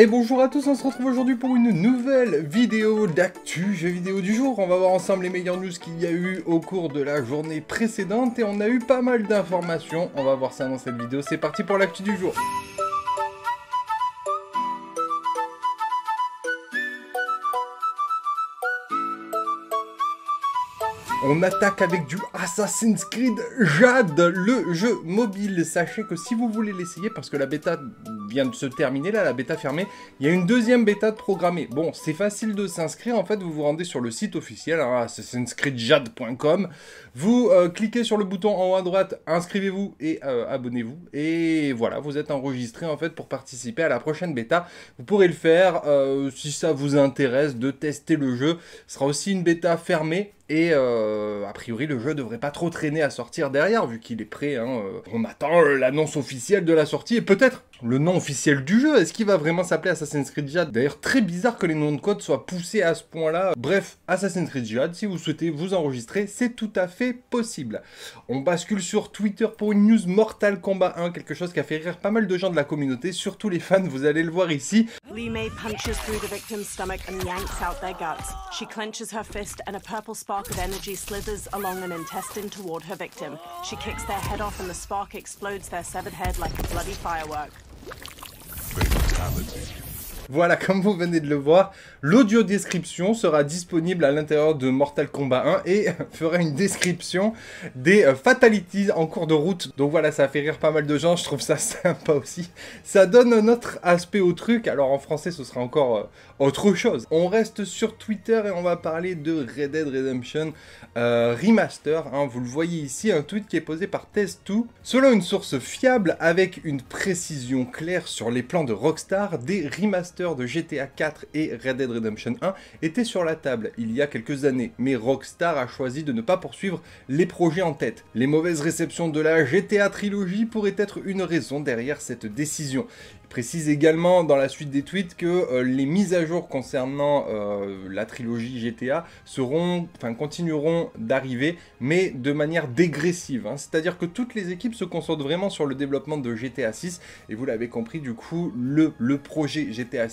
Et bonjour à tous, on se retrouve aujourd'hui pour une nouvelle vidéo d'actu, jeu vidéo du jour. On va voir ensemble les meilleures news qu'il y a eu au cours de la journée précédente et on a eu pas mal d'informations. On va voir ça dans cette vidéo, c'est parti pour l'actu du jour. On attaque avec du Assassin's Creed Jade, le jeu mobile. Sachez que si vous voulez l'essayer, parce que la bêta vient de se terminer là, la bêta fermée. Il y a une deuxième bêta de programmée. Bon, c'est facile de s'inscrire. En fait, vous vous rendez sur le site officiel, hein, Creed Jad.com Vous euh, cliquez sur le bouton en haut à droite, inscrivez-vous et euh, abonnez-vous. Et voilà, vous êtes enregistré en fait pour participer à la prochaine bêta. Vous pourrez le faire euh, si ça vous intéresse de tester le jeu. Ce sera aussi une bêta fermée et euh, a priori, le jeu devrait pas trop traîner à sortir derrière, vu qu'il est prêt. Hein, euh, on attend euh, l'annonce officielle de la sortie et peut-être le nom officiel du jeu. Est-ce qu'il va vraiment s'appeler Assassin's Creed Jihad D'ailleurs, très bizarre que les noms de code soient poussés à ce point-là. Bref, Assassin's Creed Jihad, si vous souhaitez vous enregistrer, c'est tout à fait possible. On bascule sur Twitter pour une news Mortal Kombat 1, quelque chose qui a fait rire pas mal de gens de la communauté, surtout les fans, vous allez le voir ici. Lee punches through the victim's stomach and yanks out their guts. She clenches her fist and a purple spark of energy slithers along an intestine toward her victim. She kicks their head off and the spark explodes their severed head like a bloody firework. Fatality. Voilà, comme vous venez de le voir, l'audio description sera disponible à l'intérieur de Mortal Kombat 1 et fera une description des euh, fatalities en cours de route. Donc voilà, ça fait rire pas mal de gens, je trouve ça sympa aussi. Ça donne un autre aspect au truc, alors en français ce sera encore euh, autre chose. On reste sur Twitter et on va parler de Red Dead Redemption euh, Remaster. Hein. vous le voyez ici, un tweet qui est posé par Test2. Selon une source fiable, avec une précision claire sur les plans de Rockstar, des remasters de GTA 4 et Red Dead Redemption 1 était sur la table il y a quelques années, mais Rockstar a choisi de ne pas poursuivre les projets en tête. Les mauvaises réceptions de la GTA trilogie pourraient être une raison derrière cette décision Il précise également dans la suite des tweets que euh, les mises à jour concernant euh, la trilogie GTA seront, enfin continueront d'arriver, mais de manière dégressive. Hein. C'est-à-dire que toutes les équipes se concentrent vraiment sur le développement de GTA 6. Et vous l'avez compris, du coup, le, le projet GTA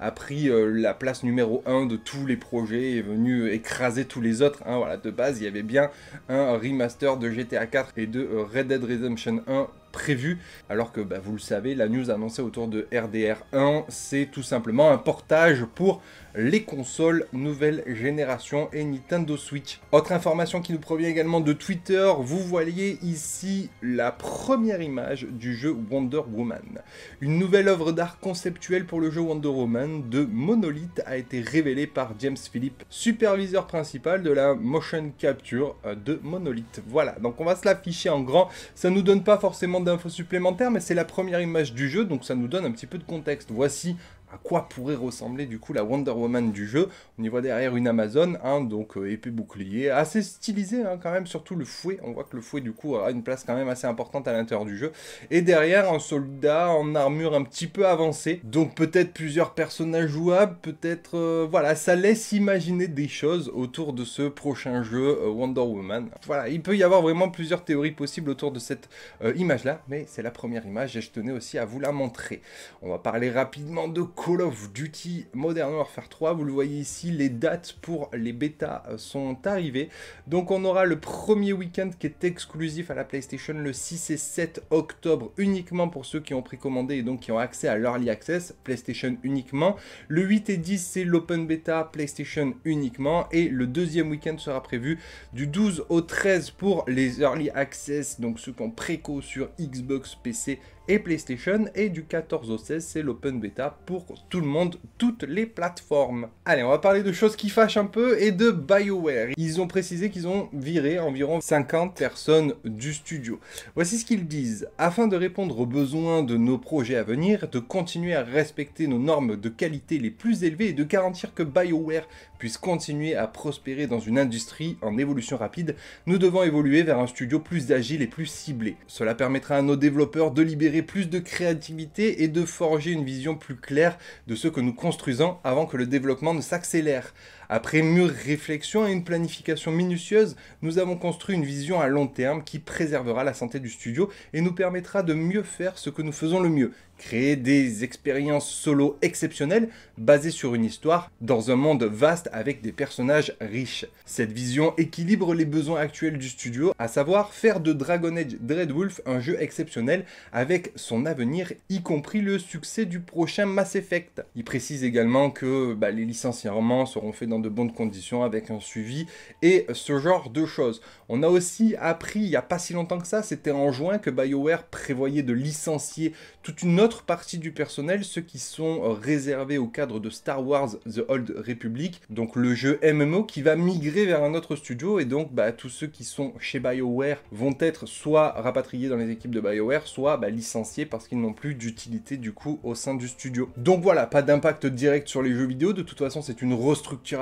a pris euh, la place numéro 1 de tous les projets et est venu écraser tous les autres. Hein, voilà, de base, il y avait bien un remaster de GTA 4 et de euh, Red Dead Redemption 1 prévu, alors que bah, vous le savez, la news annoncée autour de RDR 1, c'est tout simplement un portage pour les consoles nouvelle génération et Nintendo Switch. Autre information qui nous provient également de Twitter, vous voyez ici la première image du jeu Wonder Woman. Une nouvelle œuvre d'art conceptuelle pour le jeu Wonder Woman de Monolith a été révélée par James Philip, superviseur principal de la motion capture euh, de Monolith. Voilà, donc on va se l'afficher en grand. Ça nous donne pas forcément d'infos supplémentaires, mais c'est la première image du jeu, donc ça nous donne un petit peu de contexte. Voici à quoi pourrait ressembler du coup la Wonder Woman du jeu. On y voit derrière une Amazon, hein, donc euh, épée bouclier, assez stylisé hein, quand même, surtout le fouet. On voit que le fouet du coup a une place quand même assez importante à l'intérieur du jeu. Et derrière un soldat en armure un petit peu avancée, donc peut-être plusieurs personnages jouables, peut-être euh, voilà, ça laisse imaginer des choses autour de ce prochain jeu euh, Wonder Woman. Voilà, il peut y avoir vraiment plusieurs théories possibles autour de cette image là, mais c'est la première image et je tenais aussi à vous la montrer. On va parler rapidement de Call of Duty Modern Warfare 3. Vous le voyez ici, les dates pour les bêtas euh, sont arrivées. Donc on aura le premier week-end qui est exclusif à la PlayStation le 6 et 7 octobre uniquement pour ceux qui ont précommandé et donc qui ont accès à l'Early Access, PlayStation uniquement. Le 8 et 10 c'est l'Open Beta, PlayStation uniquement. Et le deuxième week-end sera prévu du 12 au 13 pour les Early Access, donc ceux qui ont préco sur Xbox, PC et PlayStation. Et du 14 au 16, c'est l'open beta pour tout le monde, toutes les plateformes. Allez, on va parler de choses qui fâchent un peu et de BioWare. Ils ont précisé qu'ils ont viré environ 50 personnes du studio. Voici ce qu'ils disent. Afin de répondre aux besoins de nos projets à venir, de continuer à respecter nos normes de qualité les plus élevées et de garantir que BioWare puisse continuer à prospérer dans une industrie en évolution rapide, nous devons évoluer vers un studio plus agile et plus ciblé. Cela permettra à nos développeurs de libérer plus de créativité et de forger une vision plus claire de ce que nous construisons avant que le développement ne s'accélère. Après mûre réflexion et une planification minutieuse, nous avons construit une vision à long terme qui préservera la santé du studio et nous permettra de mieux faire ce que nous faisons le mieux, créer des expériences solo exceptionnelles basées sur une histoire dans un monde vaste avec des personnages riches. Cette vision équilibre les besoins actuels du studio, à savoir faire de Dragon Age Dreadwolf un jeu exceptionnel avec son avenir, y compris le succès du prochain Mass Effect. Il précise également que bah, les licenciements seront faits dans de bonnes conditions, avec un suivi et ce genre de choses. On a aussi appris il n'y a pas si longtemps que ça, c'était en juin que BioWare prévoyait de licencier toute une autre partie du personnel, ceux qui sont réservés au cadre de Star Wars The Old Republic, donc le jeu MMO qui va migrer vers un autre studio et donc bah, tous ceux qui sont chez BioWare vont être soit rapatriés dans les équipes de BioWare, soit bah, licenciés parce qu'ils n'ont plus d'utilité du coup au sein du studio. Donc voilà, pas d'impact direct sur les jeux vidéo, de toute façon c'est une restructuration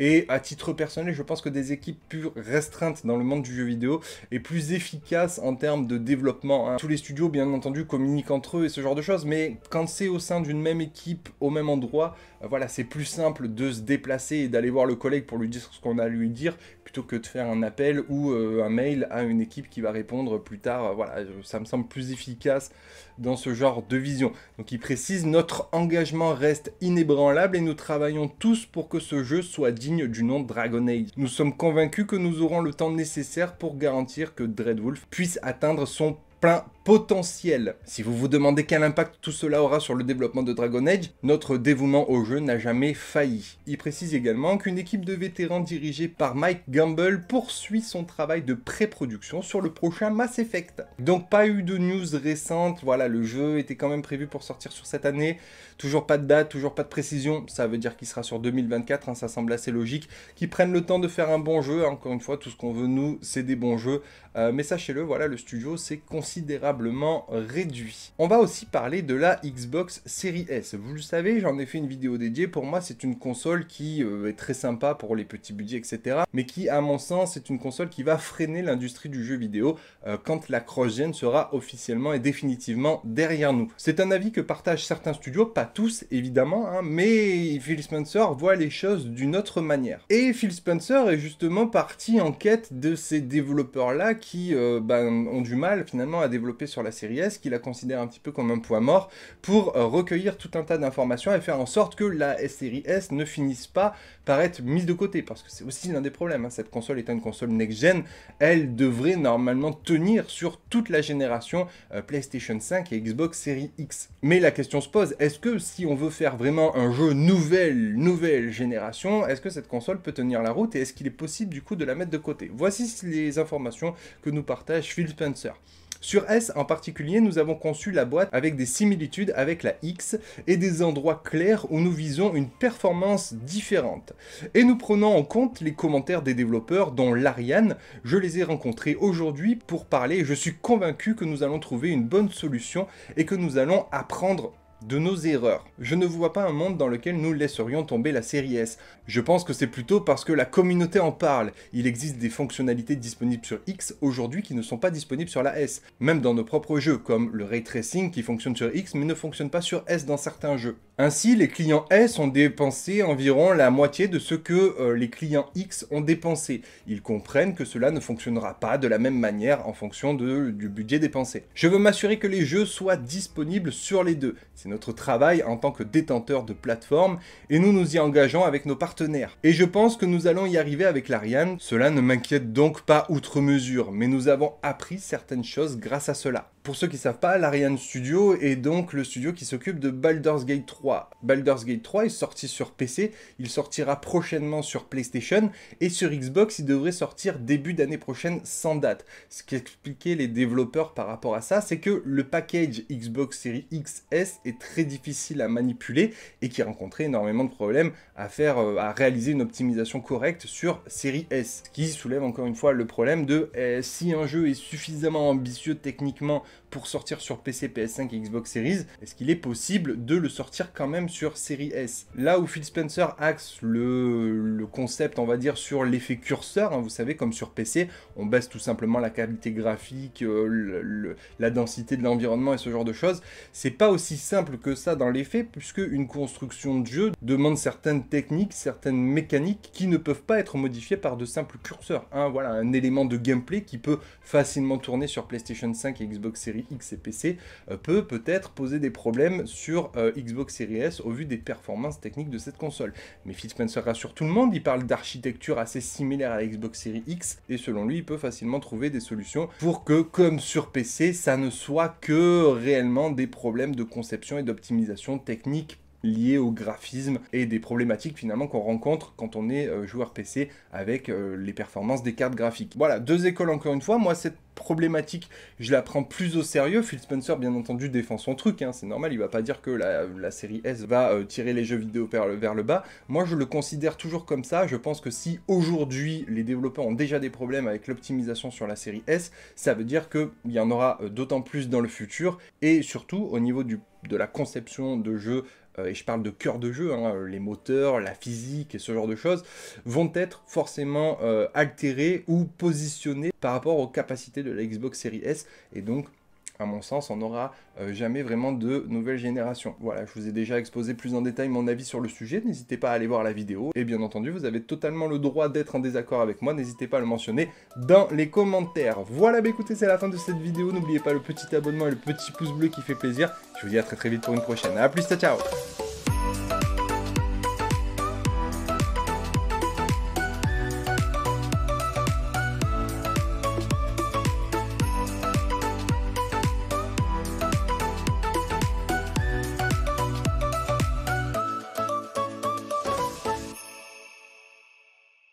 et à titre personnel, je pense que des équipes plus restreintes dans le monde du jeu vidéo est plus efficace en termes de développement. Hein. Tous les studios, bien entendu, communiquent entre eux et ce genre de choses, mais quand c'est au sein d'une même équipe, au même endroit, euh, voilà, c'est plus simple de se déplacer et d'aller voir le collègue pour lui dire ce qu'on a à lui dire, plutôt que de faire un appel ou euh, un mail à une équipe qui va répondre plus tard. Euh, voilà, ça me semble plus efficace dans ce genre de vision. Donc il précise, notre engagement reste inébranlable et nous travaillons tous pour que ce jeu soit digne du nom Dragon Age. Nous sommes convaincus que nous aurons le temps nécessaire pour garantir que Dreadwolf puisse atteindre son plein potentiel. Si vous vous demandez quel impact tout cela aura sur le développement de Dragon Age, notre dévouement au jeu n'a jamais failli. Il précise également qu'une équipe de vétérans dirigée par Mike Gamble poursuit son travail de pré-production sur le prochain Mass Effect. Donc pas eu de news récente. voilà, le jeu était quand même prévu pour sortir sur cette année, toujours pas de date, toujours pas de précision, ça veut dire qu'il sera sur 2024, hein, ça semble assez logique, qu'ils prennent le temps de faire un bon jeu, encore une fois, tout ce qu'on veut nous, c'est des bons jeux, euh, mais sachez-le, voilà, le studio c'est considérablement réduit. On va aussi parler de la Xbox Series S. Vous le savez, j'en ai fait une vidéo dédiée. Pour moi, c'est une console qui euh, est très sympa pour les petits budgets, etc. Mais qui, à mon sens, c'est une console qui va freiner l'industrie du jeu vidéo euh, quand la cross-gen sera officiellement et définitivement derrière nous. C'est un avis que partagent certains studios, pas tous évidemment, hein, mais Phil Spencer voit les choses d'une autre manière. Et Phil Spencer est justement parti en quête de ces développeurs-là qui euh, ben, ont du mal finalement à développer sur la série S, qui la considère un petit peu comme un poids mort, pour euh, recueillir tout un tas d'informations et faire en sorte que la série S ne finisse pas par être mise de côté, parce que c'est aussi l'un des problèmes. Hein. Cette console étant une console next-gen, elle devrait normalement tenir sur toute la génération euh, PlayStation 5 et Xbox Series X. Mais la question se pose, est-ce que si on veut faire vraiment un jeu nouvelle, nouvelle génération, est-ce que cette console peut tenir la route et est-ce qu'il est possible du coup de la mettre de côté Voici les informations que nous partage Phil Spencer. Sur S en particulier, nous avons conçu la boîte avec des similitudes avec la X et des endroits clairs où nous visons une performance différente. Et nous prenons en compte les commentaires des développeurs dont l'Ariane, je les ai rencontrés aujourd'hui pour parler je suis convaincu que nous allons trouver une bonne solution et que nous allons apprendre de nos erreurs. Je ne vois pas un monde dans lequel nous laisserions tomber la série S. Je pense que c'est plutôt parce que la communauté en parle. Il existe des fonctionnalités disponibles sur X aujourd'hui qui ne sont pas disponibles sur la S, même dans nos propres jeux, comme le ray tracing qui fonctionne sur X mais ne fonctionne pas sur S dans certains jeux. Ainsi, les clients S ont dépensé environ la moitié de ce que euh, les clients X ont dépensé. Ils comprennent que cela ne fonctionnera pas de la même manière en fonction du budget dépensé. Je veux m'assurer que les jeux soient disponibles sur les deux. C'est notre travail en tant que détenteur de plateforme et nous nous y engageons avec nos partenaires et je pense que nous allons y arriver avec l'Ariane. Cela ne m'inquiète donc pas outre mesure, mais nous avons appris certaines choses grâce à cela pour ceux qui ne savent pas, l'Ariane Studio est donc le studio qui s'occupe de Baldur's Gate 3. Baldur's Gate 3 est sorti sur PC, il sortira prochainement sur PlayStation et sur Xbox il devrait sortir début d'année prochaine sans date. Ce qu'expliquaient les développeurs par rapport à ça, c'est que le package Xbox Series XS est très difficile à manipuler et qui rencontrait énormément de problèmes à faire, euh, à réaliser une optimisation correcte sur Series S, ce qui soulève encore une fois le problème de eh, si un jeu est suffisamment ambitieux techniquement pour sortir sur PC, PS5 et Xbox Series, est-ce qu'il est possible de le sortir quand même sur Series S Là où Phil Spencer axe le, concept, on va dire, sur l'effet curseur, hein, vous savez, comme sur PC, on baisse tout simplement la qualité graphique, euh, la densité de l'environnement et ce genre de choses, c'est pas aussi simple que ça dans l'effet, puisque une construction de jeu demande certaines techniques, certaines mécaniques qui ne peuvent pas être modifiées par de simples curseurs. Hein. voilà, un élément de gameplay qui peut facilement tourner sur PlayStation 5 et Xbox Series Série X et PC euh, peut peut-être poser des problèmes sur euh, Xbox Series S au vu des performances techniques de cette console. Mais Phil rassure tout le monde, il parle d'architecture assez similaire à la Xbox Series X et selon lui, il peut facilement trouver des solutions pour que, comme sur PC, ça ne soit que réellement des problèmes de conception et d'optimisation technique liées au graphisme et des problématiques finalement qu'on rencontre quand on est euh, joueur PC avec euh, les performances des cartes graphiques. Voilà, deux écoles encore une fois. Moi, cette problématique, je la prends plus au sérieux. Phil Spencer, bien entendu, défend son truc, hein, c'est normal, il va pas dire que la, série S va euh, tirer les jeux vidéo vers le, bas. Moi, je le considère toujours comme ça. Je pense que si aujourd'hui les développeurs ont déjà des problèmes avec l'optimisation sur la série S, ça veut dire qu'il y en aura d'autant plus dans le futur et surtout au niveau de la conception de jeux euh, et je parle de cœur de jeu, hein, les moteurs, la physique et ce genre de choses, vont être forcément euh, altérés ou positionnés par rapport aux capacités de la Xbox Series S, et donc à mon sens, on n'aura euh, jamais vraiment de nouvelle génération. Voilà, je vous ai déjà exposé plus en détail mon avis sur le sujet, n'hésitez pas à aller voir la vidéo, et bien entendu, vous avez totalement le droit d'être en désaccord avec moi, n'hésitez pas à le mentionner dans les commentaires. Voilà, bah écoutez, c'est la fin de cette vidéo, n'oubliez pas le petit abonnement et le petit pouce bleu qui fait plaisir, je vous dis à très très vite pour une prochaine, A plus, ciao ciao